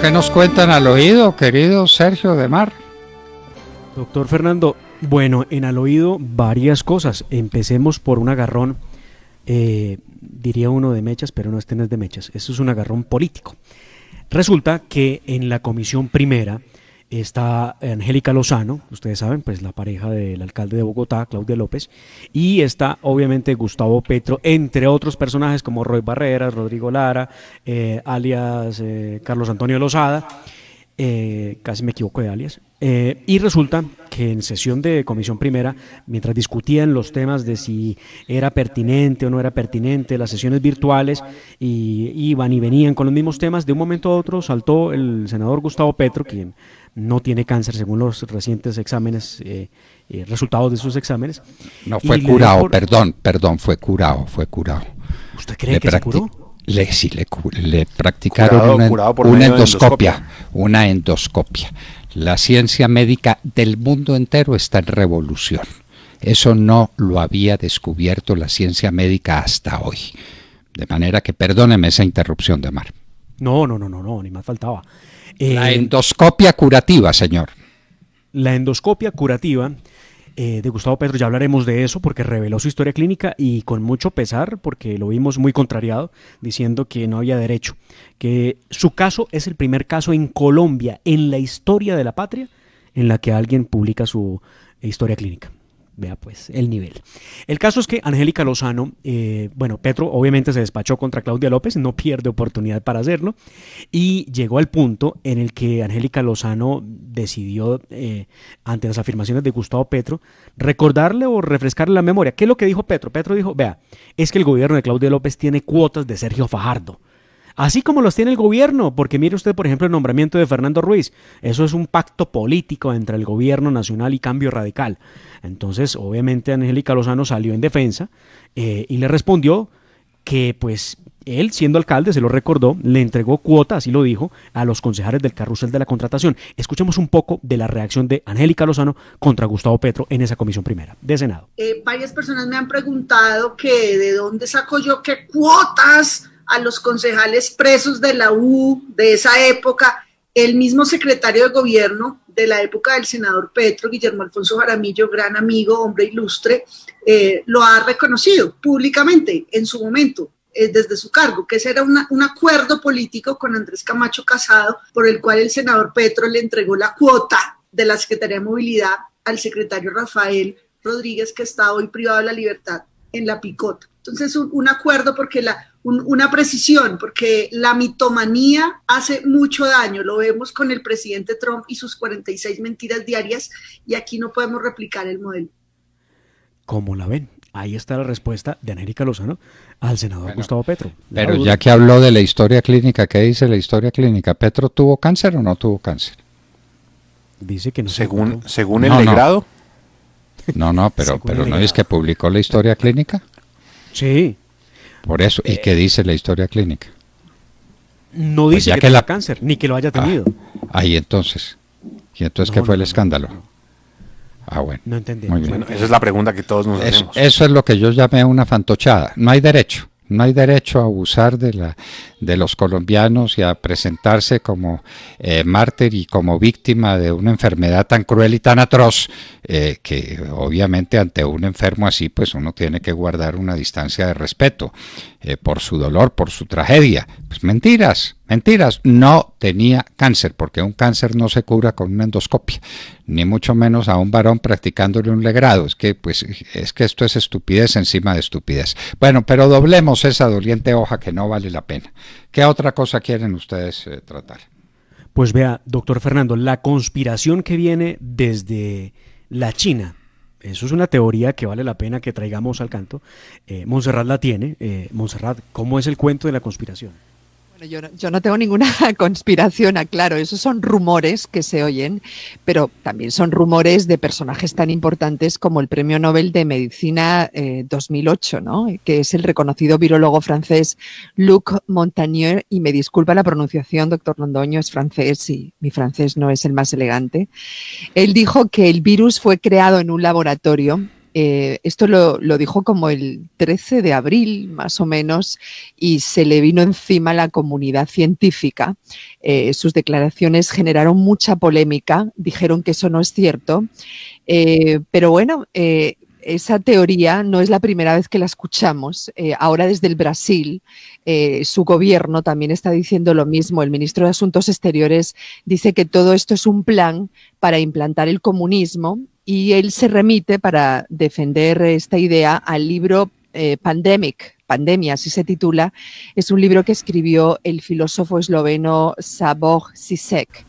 que nos cuentan al oído, querido Sergio de Mar? Doctor Fernando, bueno, en al oído varias cosas. Empecemos por un agarrón, eh, diría uno de mechas, pero este no es de mechas. Esto es un agarrón político. Resulta que en la comisión primera está Angélica Lozano, ustedes saben, pues la pareja del alcalde de Bogotá, Claudia López, y está obviamente Gustavo Petro, entre otros personajes como Roy Barrera, Rodrigo Lara, eh, alias eh, Carlos Antonio Lozada, eh, casi me equivoco de alias, y resulta que en sesión de comisión primera, mientras discutían los temas de si era pertinente o no era pertinente, las sesiones virtuales, y iban y venían con los mismos temas, de un momento a otro saltó el senador Gustavo Petro, quien no tiene cáncer según los recientes exámenes, eh, eh, resultados de sus exámenes. No fue curado, perdón, perdón, fue curado, fue curado. ¿Usted cree que Le, sí, le, practicaron una, endoscopia, endoscopia, una endoscopia. La ciencia médica del mundo entero está en revolución. Eso no lo había descubierto la ciencia médica hasta hoy. De manera que perdóneme esa interrupción de Mar. No, no, no, no, no, ni más faltaba. la eh, endoscopia curativa, señor. La endoscopia curativa eh, de Gustavo Pedro. ya hablaremos de eso porque reveló su historia clínica y con mucho pesar, porque lo vimos muy contrariado, diciendo que no había derecho, que su caso es el primer caso en Colombia, en la historia de la patria, en la que alguien publica su historia clínica. Vea pues el nivel. El caso es que Angélica Lozano, eh, bueno, Petro obviamente se despachó contra Claudia López, no pierde oportunidad para hacerlo, y llegó al punto en el que Angélica Lozano decidió, eh, ante las afirmaciones de Gustavo Petro, recordarle o refrescarle la memoria. ¿Qué es lo que dijo Petro? Petro dijo, vea, es que el gobierno de Claudia López tiene cuotas de Sergio Fajardo así como los tiene el gobierno, porque mire usted, por ejemplo, el nombramiento de Fernando Ruiz, eso es un pacto político entre el gobierno nacional y cambio radical. Entonces, obviamente, Angélica Lozano salió en defensa eh, y le respondió que pues él, siendo alcalde, se lo recordó, le entregó cuotas, así lo dijo, a los concejales del carrusel de la contratación. Escuchemos un poco de la reacción de Angélica Lozano contra Gustavo Petro en esa comisión primera de Senado. Eh, varias personas me han preguntado que de dónde saco yo qué cuotas a los concejales presos de la U de esa época, el mismo secretario de gobierno de la época del senador Petro, Guillermo Alfonso Jaramillo, gran amigo, hombre ilustre, eh, lo ha reconocido públicamente en su momento eh, desde su cargo, que ese era un acuerdo político con Andrés Camacho Casado, por el cual el senador Petro le entregó la cuota de la Secretaría de Movilidad al secretario Rafael Rodríguez, que está hoy privado de la libertad en la picota. Entonces, un acuerdo porque la, una precisión, porque la mitomanía hace mucho daño. Lo vemos con el presidente Trump y sus 46 mentiras diarias y aquí no podemos replicar el modelo. ¿Cómo la ven? Ahí está la respuesta de Anérica Lozano al senador Gustavo Petro. Pero ya que habló de la historia clínica, ¿qué dice la historia clínica? ¿Petro tuvo cáncer o no tuvo cáncer? Dice que no. Según, según el no, No. no, no, pero, pero ¿no es que publicó la historia clínica? Sí. Por eso, ¿y qué dice la historia clínica? No pues dice que, cáncer, ni que lo haya ah, tenido. ahí entonces. ¿Y entonces qué fue el escándalo? Ah, bueno. No entendí. esa es la pregunta que todos nos hacemos. Eso es lo que yo llamé una fantochada. No hay derecho. No hay derecho a abusar de la, de los colombianos y a presentarse como eh, mártir y como víctima de una enfermedad tan cruel y tan atroz, eh, que obviamente ante un enfermo así, pues uno tiene que guardar una distancia de respeto eh, por su dolor, por su tragedia. Pues mentiras, mentiras, no tenía cáncer, porque un cáncer no se cura con una endoscopia, ni mucho menos a un varón practicándole un legrado. Es que, pues, es que esto es estupidez encima de estupidez. Bueno, pero doblemos esa doliente hoja que no vale la pena. ¿Qué otra cosa quieren ustedes eh, tratar? Pues vea, doctor Fernando, la conspiración que viene desde la China. Eso es una teoría que vale la pena que traigamos al canto. Eh, Monserrat la tiene. Eh, Monserrat, ¿cómo es el cuento de la conspiración? Yo no, tengo ninguna conspiración, aclaro, esos son rumores que se oyen, pero también son rumores de personajes tan importantes como el Premio Nobel de Medicina 2008, eh, ¿no? que es el reconocido virólogo francés Luc Montagnier, y me disculpa la pronunciación, doctor Londoño, es francés y mi francés no es el más elegante. Él dijo que el virus fue creado en un laboratorio eh, esto lo, dijo como el 13 de abril, más o menos, y se le vino encima la comunidad científica. Eh, sus declaraciones generaron mucha polémica, dijeron que eso no es cierto, eh, pero bueno, esa teoría no es la primera vez que la escuchamos. ahora desde el Brasil, su gobierno también está diciendo lo mismo. El ministro de Asuntos Exteriores dice que todo esto es un plan para implantar el comunismo y él se remite para defender esta idea al libro eh, Pandemic, Pandemia, así se titula. Es un libro que escribió el filósofo esloveno Sabor Sisek.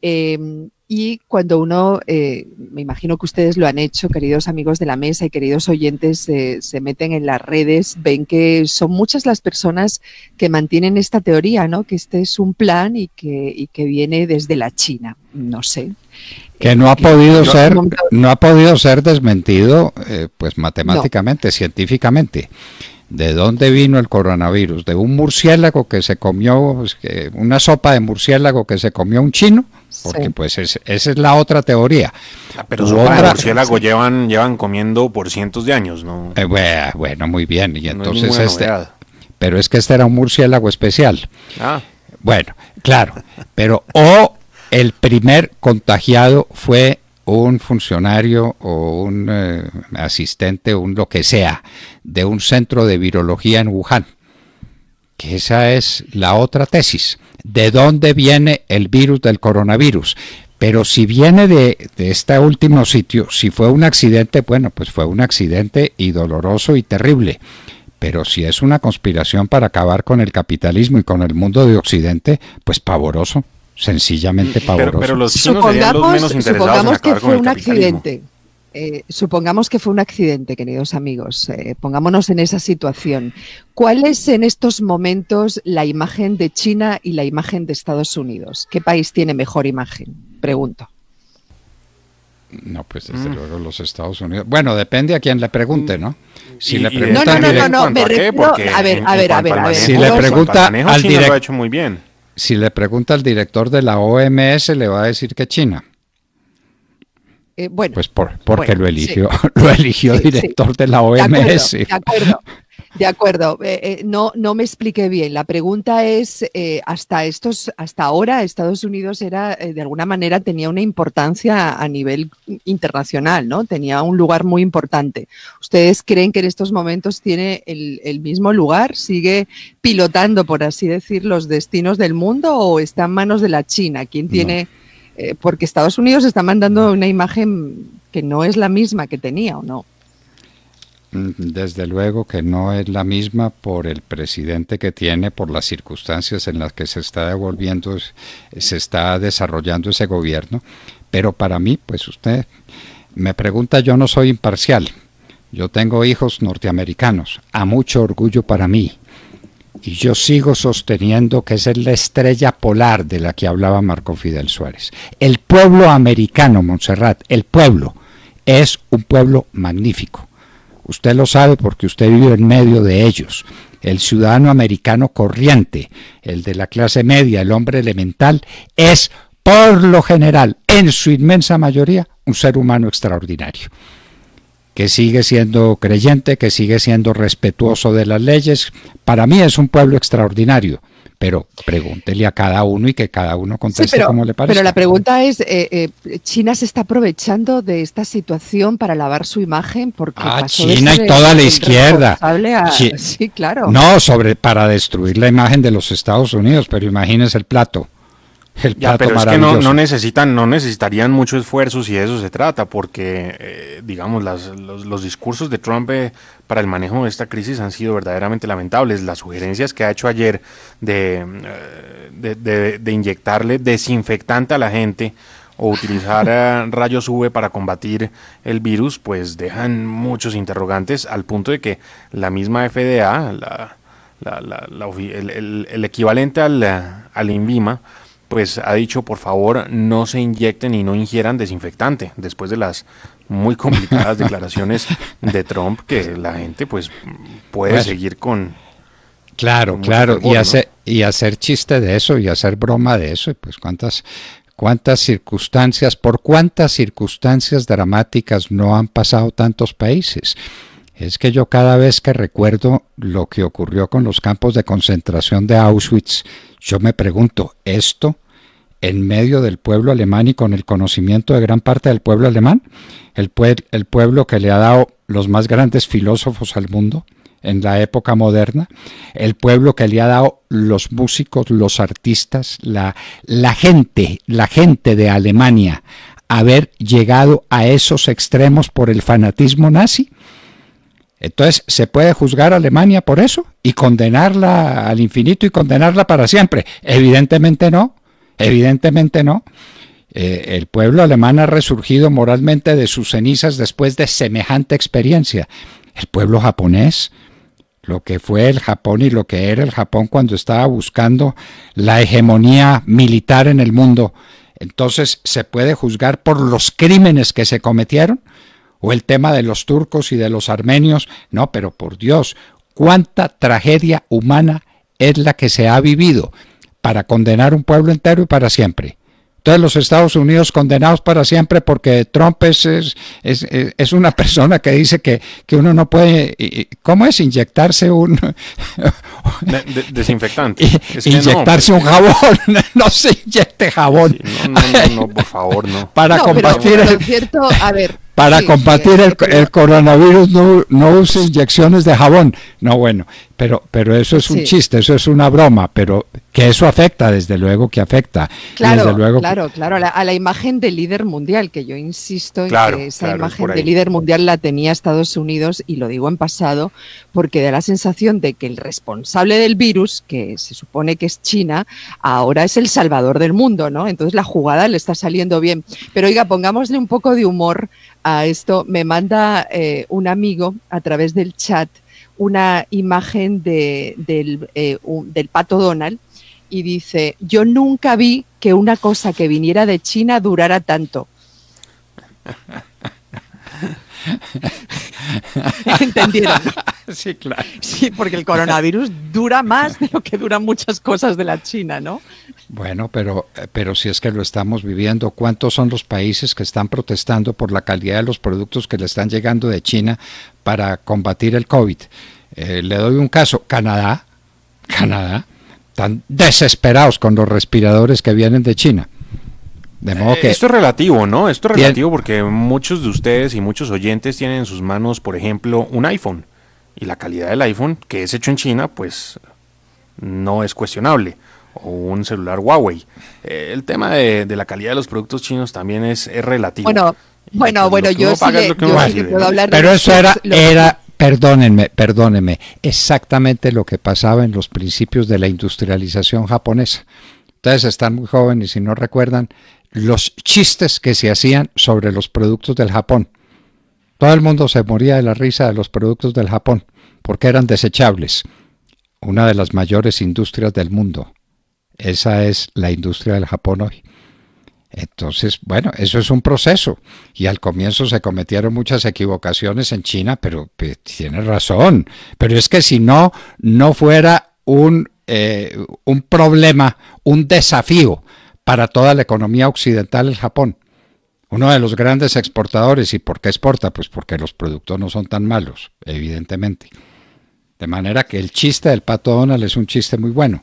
Em, y cuando uno, eh, me imagino que ustedes lo han hecho, queridos amigos de la mesa y queridos oyentes, eh, se meten en las redes, ven que son muchas las personas que mantienen esta teoría, ¿no? Que este es un plan y que, que viene desde la China. No sé. Que no ha eh, podido ser, no ha podido ser desmentido, pues matemáticamente, científicamente. ¿De dónde vino el coronavirus? ¿De un murciélago que se comió, una sopa de murciélago que se comió un chino? Porque pues esa es la otra teoría. Ah, pero los murciélagos llevan, llevan comiendo por cientos de años, ¿no? Eh, bueno, muy bien. entonces este... Pero es que este era un murciélago especial. Ah. Bueno, claro. Pero o el primer contagiado fue un funcionario o un eh, asistente, un lo que sea, de un centro de virología en Wuhan que esa es la otra tesis. ¿De dónde viene el virus del coronavirus? Pero si viene de, este último sitio, si fue un accidente, bueno, pues fue un accidente y doloroso y terrible. Pero si es una conspiración para acabar con el capitalismo y con el mundo de Occidente, pues pavoroso, sencillamente pavoroso. Pero, los supongamos, que fue un accidente. Eh, supongamos que fue un accidente, queridos amigos, eh, pongámonos en esa situación. ¿Cuál es en estos momentos la imagen de China y la imagen de Estados Unidos? ¿Qué país tiene mejor imagen? Pregunto. No, pues desde mm. luego los Estados Unidos. Bueno, depende a quién le pregunte, ¿no? Si le pregunta, no, no, me a a ver, muy bien. Si le pregunta al director de la OMS, le va a decir que China. Eh, bueno, pues por, porque lo eligió, lo eligió director de la OMS. De acuerdo, de acuerdo. Eh, eh, no, no me expliqué bien. La pregunta es, hasta estos, hasta ahora Estados Unidos era, de alguna manera, tenía una importancia a nivel internacional, ¿no? Tenía un lugar muy importante. ¿Ustedes creen que en estos momentos tiene el, mismo lugar? ¿Sigue pilotando, por así decir, los destinos del mundo o está en manos de la China? ¿Quién tiene eh, porque Estados Unidos está mandando una imagen que no es la misma que tenía, ¿o no? Mm, desde luego que no es la misma por el presidente que tiene, por las circunstancias en las que se está devolviendo, se está desarrollando ese gobierno. Pero para mí, pues usted me pregunta, yo no soy imparcial. Yo tengo hijos norteamericanos, a mucho orgullo para mí y yo sigo sosteniendo que esa es la estrella polar de la que hablaba Marco Fidel Suárez. El pueblo americano, Montserrat, el pueblo, es un pueblo magnífico. Usted lo sabe porque usted vive en medio de ellos. El ciudadano americano corriente, el de la clase media, el hombre elemental, es por lo general, en su inmensa mayoría, un ser humano extraordinario que sigue siendo creyente, que sigue siendo respetuoso de las leyes. Para mí es un pueblo extraordinario pero pregúntele a cada uno y que cada uno conteste como le parece. Pero la pregunta es, eh, eh, ¿China se está aprovechando de esta situación para lavar su imagen? Porque ah, China y toda la izquierda. sí, claro. No, sobre, para destruir la imagen de los Estados Unidos, pero imagínese el plato ya, pero es que no, no, necesitan, no necesitarían mucho esfuerzo si de eso se trata, porque, eh, digamos, los, discursos de Trump eh, para el manejo de esta crisis han sido verdaderamente lamentables. Las sugerencias que ha hecho ayer de, eh, de, inyectarle desinfectante a la gente o utilizar rayos UV para combatir el virus, pues dejan muchos interrogantes al punto de que la misma FDA, el, equivalente al, al INVIMA, pues ha dicho por favor no se inyecten y no ingieran desinfectante después de las muy complicadas declaraciones de Trump que la gente pues puede seguir con claro claro y hacer y hacer chiste de eso y hacer broma de eso y pues cuántas cuántas circunstancias por cuántas circunstancias dramáticas no han pasado tantos países es que yo cada vez que recuerdo lo que ocurrió con los campos de concentración de Auschwitz yo me pregunto, ¿esto en medio del pueblo alemán y con el conocimiento de gran parte del pueblo alemán? El, pueblo que le ha dado los más grandes filósofos al mundo en la época moderna, el pueblo que le ha dado los músicos, los artistas, la gente, la gente de Alemania, haber llegado a esos extremos por el fanatismo nazi? Entonces, ¿se puede juzgar a Alemania por eso y condenarla al infinito y condenarla para siempre? Evidentemente no, evidentemente no. Eh, el pueblo alemán ha resurgido moralmente de sus cenizas después de semejante experiencia. El pueblo japonés, lo que fue el Japón y lo que era el Japón cuando estaba buscando la hegemonía militar en el mundo, entonces se puede juzgar por los crímenes que se cometieron o el tema de los turcos y de los armenios, no, pero por Dios, cuánta tragedia humana es la que se ha vivido para condenar un pueblo entero y para siempre. Todos los Estados Unidos condenados para siempre porque Trump es, es, es, una persona que dice que, uno no puede, ¿cómo es? Inyectarse un... desinfectante. Pues. inyectarse un jabón, no se inyecte jabón. no, no, por favor, no. Para combatir... cierto, a ver, para combatir el, coronavirus no, no usa inyecciones de jabón. No, bueno, pero, pero eso es un chiste, eso es una broma, pero que eso afecta, desde luego que afecta. Claro, desde luego... claro, claro, a la, imagen del líder mundial, que yo insisto en que esa imagen del líder mundial la tenía Estados Unidos, y lo digo en pasado, porque da la sensación de que el responsable del virus, que se supone que es China, ahora es el salvador del mundo, ¿no? Entonces la jugada le está saliendo bien. Pero oiga, pongámosle un poco de humor a esto. Me manda eh, un amigo a través del chat una imagen de, del, eh, del pato Donald y dice, yo nunca vi que una cosa que viniera de China durara tanto. ¿Entendieron? Sí, claro. Sí, porque el coronavirus dura más de lo que duran muchas cosas de la China, ¿no? Bueno, pero, pero si es que lo estamos viviendo, ¿cuántos son los países que están protestando por la calidad de los productos que le están llegando de China para combatir el COVID? Eh, le doy un caso, Canadá, Canadá, están desesperados con los respiradores que vienen de China. Eh, que esto es relativo, ¿no? Esto es relativo porque muchos de ustedes y muchos oyentes tienen en sus manos, por ejemplo, un iPhone. Y la calidad del iPhone, que es hecho en China, pues no es cuestionable o un celular Huawei. Eh, el tema de, la calidad de los productos chinos también es, relativo. Bueno, bueno, yo Pero eso era, era, perdónenme, perdónenme, exactamente lo que pasaba en los principios de la industrialización japonesa. Ustedes están muy jóvenes y si no recuerdan los chistes que se hacían sobre los productos del Japón. Todo el mundo se moría de la risa de los productos del Japón, porque eran desechables, una de las mayores industrias del mundo. Esa es la industria del Japón hoy. Entonces, bueno, eso es un proceso. Y al comienzo se cometieron muchas equivocaciones en China, pero pues, tiene razón. Pero es que si no, no fuera un, eh, un problema, un desafío para toda la economía occidental el Japón. Uno de los grandes exportadores. ¿Y por qué exporta? Pues porque los productos no son tan malos, evidentemente. De manera que el chiste del pato Donald es un chiste muy bueno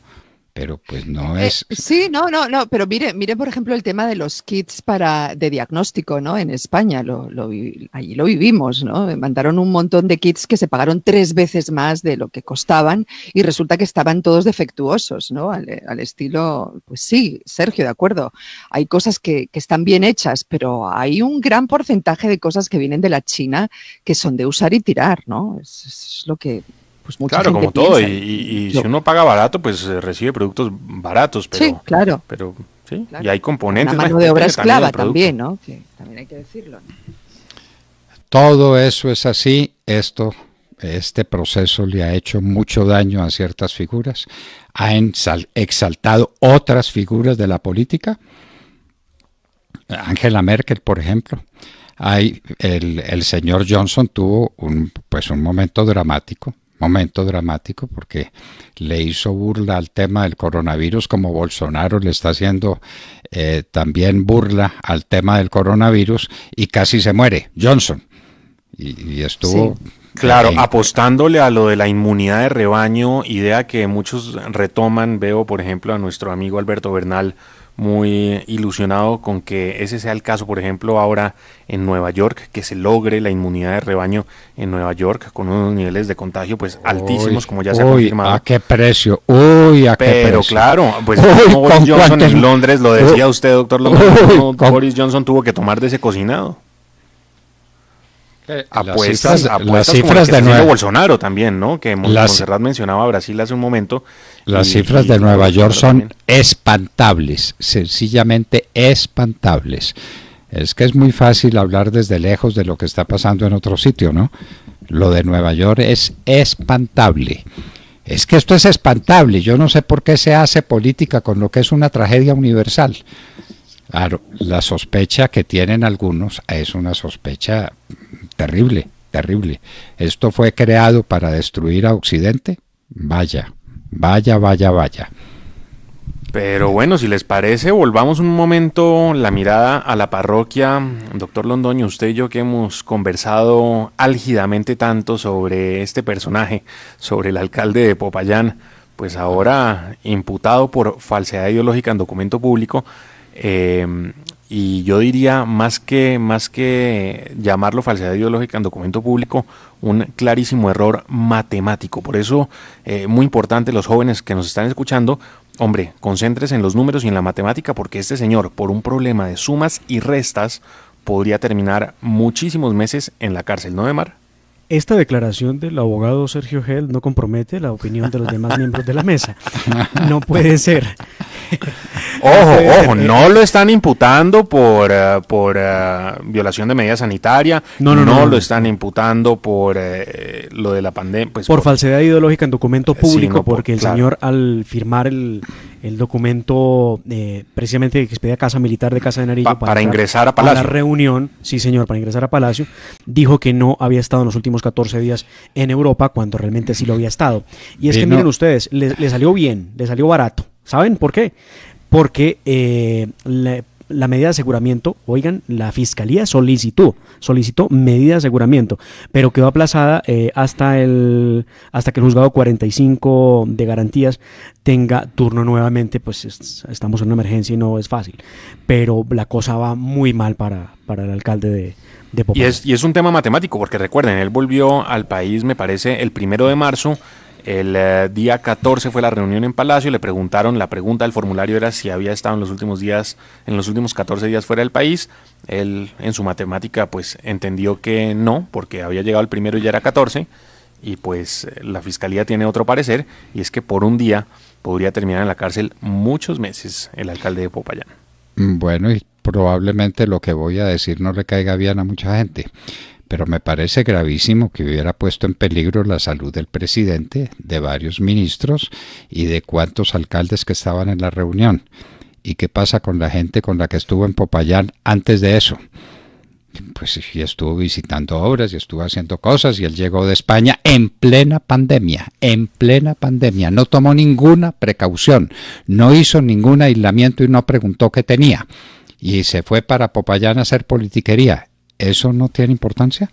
pero pues no eh, es. sí, no, no, no, pero mire, mire, por ejemplo, el tema de los kits para, de diagnóstico, ¿no? En España, lo, lo, allí lo vivimos, ¿no? Mandaron un montón de kits que se pagaron tres veces más de lo que costaban y resulta que estaban todos defectuosos, ¿no? Eh, al, estilo, pues sí, Sergio, de acuerdo, hay cosas que, que están bien hechas, pero hay un gran porcentaje de cosas que vienen de la China que son de usar y tirar, ¿no? es lo que pues, claro, como todo, y, si uno paga barato, pues eh, recibe productos baratos, Sí, claro. Pero, sí, y hay componentes... La mano de obra esclava también, ¿no? también hay que decirlo. Todo eso es así, esto... Este proceso le ha hecho mucho daño a ciertas figuras, ha exaltado otras figuras de la política, Angela Merkel, por ejemplo. Hay, el, el, señor Johnson tuvo un, pues un momento dramático momento dramático porque le hizo burla al tema del coronavirus como Bolsonaro le está haciendo eh, también burla al tema del coronavirus y casi se muere Johnson y, estuvo Claro, apostándole a lo de la inmunidad de rebaño, idea que muchos retoman, veo por ejemplo a nuestro amigo Alberto Bernal muy ilusionado con que ese sea el caso, por ejemplo, ahora en Nueva York, que se logre la inmunidad de rebaño en Nueva York con unos niveles de contagio pues altísimos, como ya se ha confirmado. ¿A qué precio? Uy, ¿a qué Pero claro, pues Boris Johnson en Londres, lo decía usted, doctor López, Boris Johnson tuvo que tomar de ese cocinado. Eh, Apuestas, las cifras, de Nueva Bolsonaro también, ¿no? Que mencionaba Brasil hace un momento. Las cifras de Nueva York son espantables, sencillamente espantables. Es que es muy fácil hablar desde lejos de lo que está pasando en otro sitio, ¿no? Lo de Nueva York es espantable. Es que esto es espantable. Yo no sé por qué se hace política con lo que es una tragedia universal. Claro, la sospecha que tienen algunos es una sospecha terrible, terrible. Esto fue creado para destruir a Occidente. Vaya, vaya, vaya, vaya. Pero bueno, si les parece, volvamos un momento la mirada a la parroquia. Doctor Londoño, usted y yo que hemos conversado álgidamente tanto sobre este personaje, sobre el alcalde de Popayán, pues ahora imputado por falsedad ideológica en documento público, Em, y yo diría, más que, más que llamarlo falsedad ideológica en documento público, un clarísimo error matemático. Por eso, eh, muy importante, los jóvenes que nos están escuchando, hombre, concéntrese en los números y en la matemática, porque este señor, por un problema de sumas y restas, podría terminar muchísimos meses en la cárcel, ¿no, de Mar? esta declaración del abogado Sergio Gel no compromete la opinión de los demás miembros de la mesa. No puede ser. Ojo, ojo, eh, no lo están imputando por, eh, por eh, violación de medida sanitaria. No, no, no. No lo están imputando por lo de la pandemia. Pues, por, falsedad ideológica en documento público, porque el señor al firmar el, el documento eh, precisamente que expedía Casa Militar de Casa de Nariño para, ingresar a Palacio. para la reunión, sí señor, para ingresar a Palacio, dijo que no había estado en los últimos 14 días en Europa cuando realmente sí lo había estado. Y es que miren ustedes, le, salió bien, le salió barato. ¿Saben por qué? Porque eh, la medida de aseguramiento, oigan, la fiscalía solicitó, solicitó medida de aseguramiento, pero quedó aplazada eh, hasta el hasta que el juzgado 45 de garantías tenga turno nuevamente, pues estamos en una emergencia y no es fácil, pero la cosa va muy mal para, para el alcalde de, de Y es, y es un tema matemático, porque recuerden, él volvió al país, me parece, el primero de marzo, el eh, día 14 fue la reunión en Palacio, le preguntaron, la pregunta del formulario era si había estado en los últimos días, en los últimos 14 días fuera del país. Él en su matemática pues entendió que no, porque había llegado el primero y ya era 14 y pues la fiscalía tiene otro parecer y es que por un día podría terminar en la cárcel muchos meses el alcalde de Popayán. Mm, bueno, y probablemente lo que voy a decir no le bien a mucha gente pero me parece gravísimo que hubiera puesto en peligro la salud del presidente, de varios ministros y de cuantos alcaldes que estaban en la reunión. ¿Y qué pasa con la gente con la que estuvo en Popayán antes de eso? Pues sí, estuvo visitando obras y estuvo haciendo cosas y él llegó de España en plena pandemia, en plena pandemia. No tomó ninguna precaución, no hizo ningún aislamiento y no preguntó qué tenía y se fue para Popayán a hacer politiquería. ¿Eso no tiene importancia?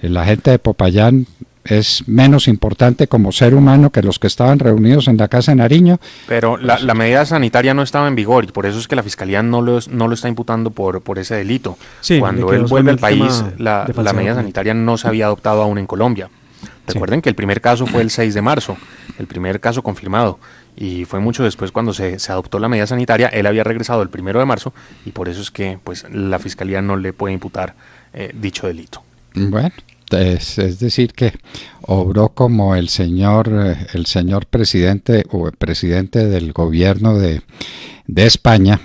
La gente de Popayán es menos importante como ser humano que los que estaban reunidos en la casa de Nariño. Pero la, pues medida sanitaria no estaba en vigor y por eso es que la fiscalía no lo, no lo está imputando por, por ese delito. Cuando él vuelve al país, la, medida sanitaria no se había adoptado aún en Colombia. Recuerden que el primer caso fue el 6 de marzo, el primer caso confirmado y fue mucho después cuando se, adoptó la medida sanitaria, él había regresado el primero de marzo y por eso es que pues la fiscalía no le puede imputar eh, dicho delito. Bueno, es, decir que obró como el señor, eh, el señor presidente o presidente del gobierno de, de España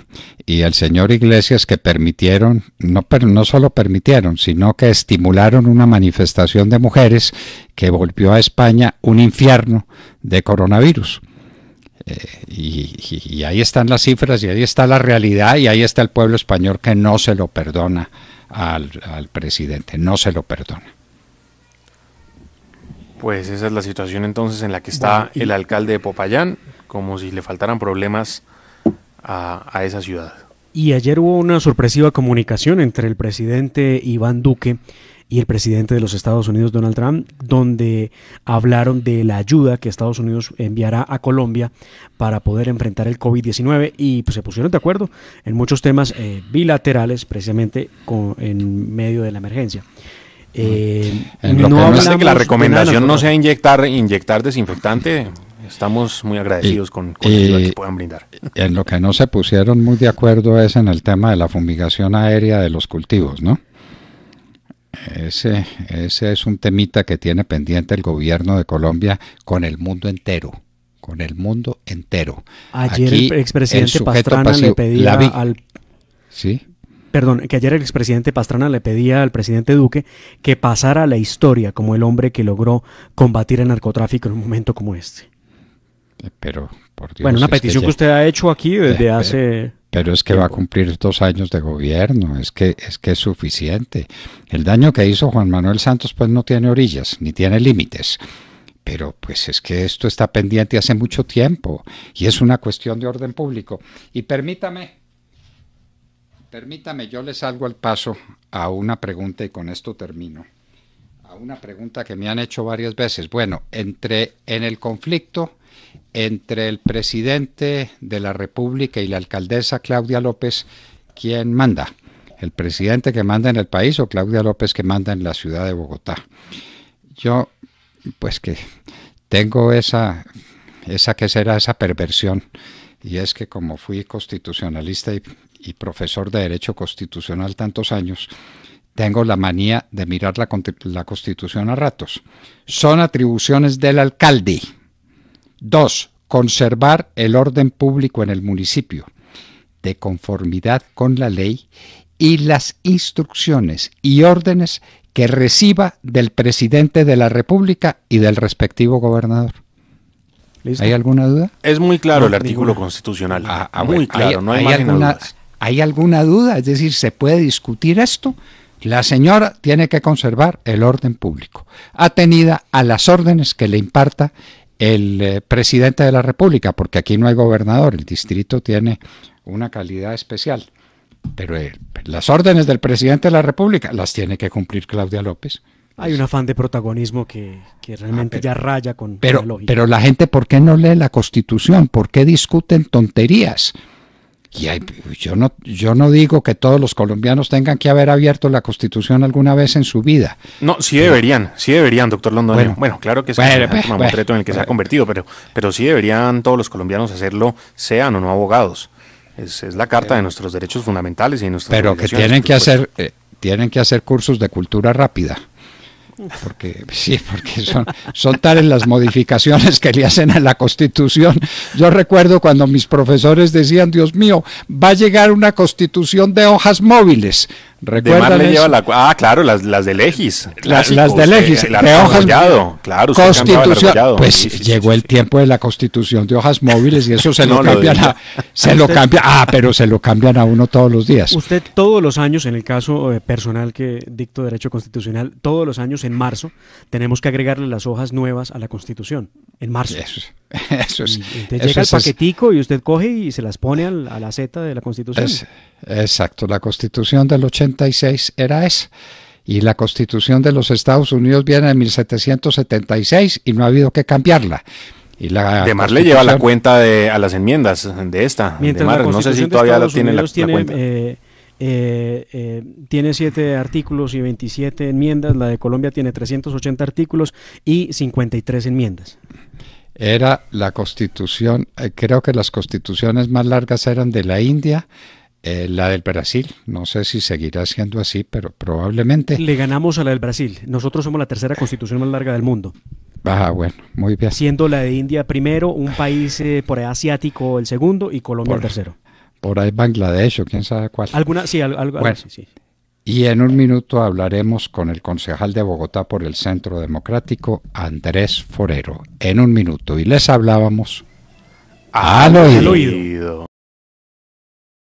y el señor Iglesias que permitieron, no, pero no solo permitieron, sino que estimularon una manifestación de mujeres que volvió a España un infierno de coronavirus. Y, ahí están las cifras y ahí está la realidad y ahí está el pueblo español que no se lo perdona al, presidente, no se lo perdona. Pues esa es la situación entonces en la que está el alcalde de Popayán, como si le faltaran problemas a, a esa ciudad. Y ayer hubo una sorpresiva comunicación entre el presidente Iván Duque y el presidente de los Estados Unidos, Donald Trump, donde hablaron de la ayuda que Estados Unidos enviará a Colombia para poder enfrentar el COVID-19 y pues, se pusieron de acuerdo en muchos temas eh, bilaterales precisamente con, en medio de la emergencia. Eh, que la recomendación no sea inyectar, inyectar desinfectante, estamos muy agradecidos con, ayuda que puedan brindar. En lo que no se pusieron muy de acuerdo es en el tema de la fumigación aérea de los cultivos, ¿no? Ese, ese es un temita que tiene pendiente el gobierno de Colombia con el mundo entero con el mundo entero. Ayer el expresidente Pastrana le pedía al... ¿Sí? Perdón, que ayer el expresidente Pastrana le pedía al presidente Duque que pasara a la historia como el hombre que logró combatir el narcotráfico en un momento como este. Eh, pero, por Dios, Bueno, una petición que, usted ha hecho aquí desde hace pero es que va a cumplir dos años de gobierno, es que, es que es suficiente. El daño que hizo Juan Manuel Santos pues no tiene orillas, ni tiene límites. Pero pues es que esto está pendiente hace mucho tiempo y es una cuestión de orden público. Y permítame, permítame, yo le salgo al paso a una pregunta y con esto termino. A una pregunta que me han hecho varias veces. Bueno, entre en el conflicto entre el presidente de la República y la alcaldesa Claudia López, ¿quién manda? ¿El presidente que manda en el país o Claudia López que manda en la ciudad de Bogotá? Yo, pues que tengo esa, esa que será esa perversión, y es que como fui constitucionalista y, profesor de Derecho Constitucional tantos años, tengo la manía de mirar la Constitución a ratos. Son atribuciones del alcalde Dos, Conservar el orden público en el municipio, de conformidad con la ley y las instrucciones y órdenes que reciba del presidente de la República y del respectivo gobernador. ¿Hay alguna duda? Es muy claro el artículo constitucional. Ah, ah, muy claro, no hay, hay alguna, ¿Hay alguna duda? Es decir, ¿se puede discutir esto? La señora tiene que conservar el orden público, atenida a las órdenes que le imparta el eh, presidente de la República, porque aquí no hay gobernador, el distrito tiene una calidad especial. Pero eh, las órdenes del presidente de la República las tiene que cumplir Claudia López. Hay un afán de protagonismo que, ah, realmente ya raya con, pero, la Pero la gente, ¿por qué no lee la Constitución? ¿Por qué discuten tonterías? Y yo, no, yo no digo que todos los colombianos tengan que haber abierto la Constitución alguna vez en su vida. No, sí deberían, sí deberían, doctor Londoño. Bueno, claro que es un en el que se ha convertido, pero, pero sí deberían todos los colombianos hacerlo, sean o no abogados. Es, es la carta de nuestros derechos fundamentales y de Pero que tienen que hacer... Eh, tienen que hacer cursos de cultura rápida porque sí, porque son, son tales las modificaciones que le hacen a la Constitución. Yo recuerdo cuando mis profesores decían, Dios mío, va a llegar una Constitución de hojas móviles le lleva la, ah, claro, las, las eh, de Legis. las, de Legis. claro, constitución. pues llegó el tiempo de la constitución de hojas móviles y eso se lo cambian se lo cambia ah, pero se lo cambian a uno todos los días. Usted todos los años, en el caso eh, personal que dicto derecho constitucional, todos los años en marzo tenemos que agregarle las hojas nuevas a la constitución. En marzo. Eso, es. Y, llega el paquetico y usted coge y se las pone a la, a de la constitución. Exacto, la constitución del 86 era esa. Y la constitución de los Estados Unidos viene en 1776 y no ha habido que cambiarla. Y la Además le lleva la cuenta a las enmiendas de esta. Mientras no sé si todavía tiene la, tiene, cuenta. Eh, eh, eh, tiene siete artículos y 27 enmiendas, la de Colombia tiene 380 artículos y 53 enmiendas. Era la constitución, creo que las constituciones más largas eran de la India, eh, la del Brasil, no sé si seguirá siendo así, pero probablemente. Le ganamos a la del Brasil. Nosotros somos la tercera constitución más larga del mundo. Ah, bueno, muy bien. Siendo la de India primero, un país eh, por ahí asiático el segundo y Colombia el tercero. Por ahí Bangladesh o quién sabe cuál. Alguna, sí, algo, así. Y en un minuto hablaremos con el concejal de Bogotá por el Centro Democrático, Andrés Forero. En un minuto. Y les hablábamos ah Al oído.